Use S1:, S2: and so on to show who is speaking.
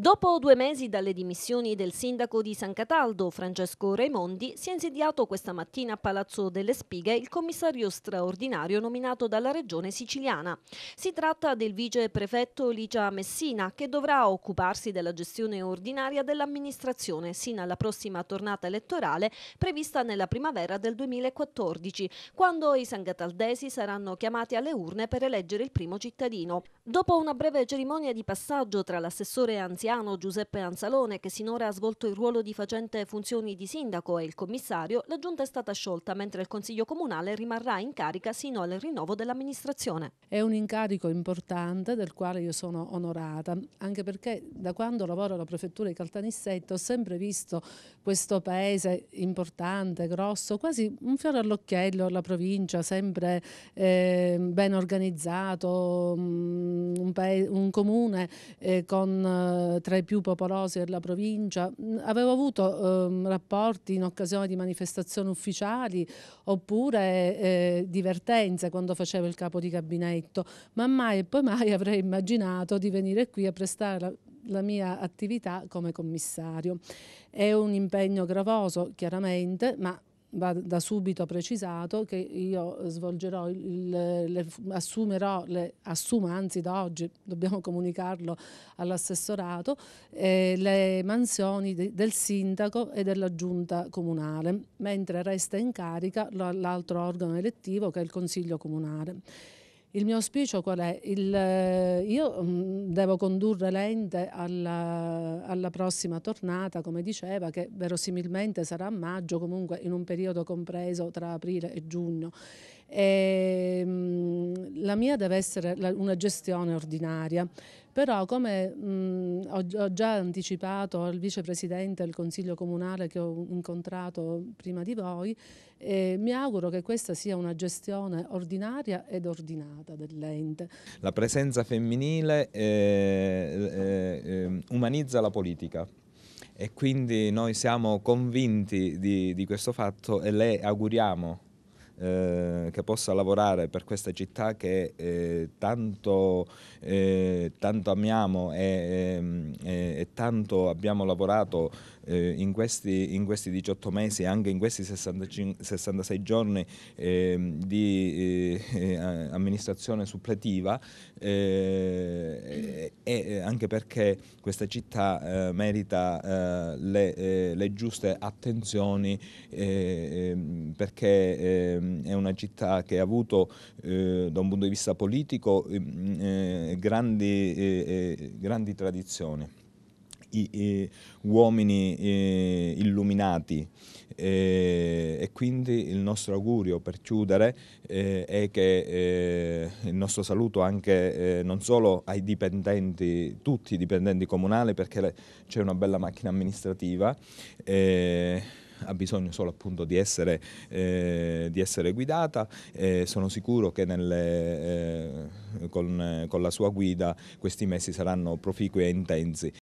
S1: Dopo due mesi dalle dimissioni del sindaco di San Cataldo, Francesco Raimondi, si è insediato questa mattina a Palazzo delle Spighe il commissario straordinario nominato dalla regione siciliana. Si tratta del vice prefetto Licia Messina, che dovrà occuparsi della gestione ordinaria dell'amministrazione sino alla prossima tornata elettorale prevista nella primavera del 2014, quando i sangataldesi saranno chiamati alle urne per eleggere il primo cittadino. Dopo una breve cerimonia di passaggio tra l'assessore anziano anziano Giuseppe Anzalone, che sinora ha svolto il ruolo di facente funzioni di sindaco e il commissario, la giunta è stata sciolta mentre il Consiglio Comunale rimarrà in carica sino al rinnovo dell'amministrazione.
S2: È un incarico importante del quale io sono onorata, anche perché da quando lavoro alla prefettura di Caltanissetto ho sempre visto questo paese importante, grosso, quasi un fiore all'occhiello alla provincia, sempre eh, ben organizzato, mm, un, paese, un comune eh, con eh, tra i più popolosi della provincia. Mm, avevo avuto eh, rapporti in occasione di manifestazioni ufficiali oppure eh, divertenze quando facevo il capo di gabinetto, ma mai e poi mai avrei immaginato di venire qui a prestare la, la mia attività come commissario. È un impegno gravoso, chiaramente, ma va da subito precisato che io svolgerò, il, le, assumerò, le, assumo anzi da oggi, dobbiamo comunicarlo all'assessorato, eh, le mansioni de, del sindaco e della giunta comunale, mentre resta in carica l'altro organo elettivo che è il consiglio comunale. Il mio auspicio qual è? Il, eh, io mm, devo condurre l'ente alla, alla, prossima tornata, come diceva, che verosimilmente sarà a maggio, comunque in un periodo compreso tra aprile e giugno. E, ehm, la mia deve essere una gestione ordinaria, però come mh, ho, ho, già anticipato al vicepresidente del Consiglio Comunale che ho incontrato prima di voi, eh, mi auguro che questa sia una gestione ordinaria ed ordinata dell'ente.
S3: La presenza femminile eh, eh, ehm, umanizza la politica e quindi noi siamo convinti di, di questo fatto e le auguriamo eh, che possa lavorare per questa città che eh, tanto, eh, tanto, amiamo e, eh, e, tanto abbiamo lavorato eh, in questi, in, questi, 18 mesi e anche in questi 65, 66 giorni ehm, di amministrazione suppletiva e anche perché questa città merita le, le, giuste attenzioni ehm, perché eh, è una città che ha avuto eh, da un punto di vista politico ehm, eh, grandi, eh, eh, grandi, tradizioni. I, i, uomini illuminati e quindi il nostro augurio per chiudere eh, è che eh, il nostro saluto anche eh, non solo ai dipendenti, tutti i dipendenti comunali perché c'è una bella macchina amministrativa ha bisogno solo appunto di essere, eh, di essere guidata e sono sicuro che nelle, eh, con, con la sua guida questi mesi saranno proficui e intensi.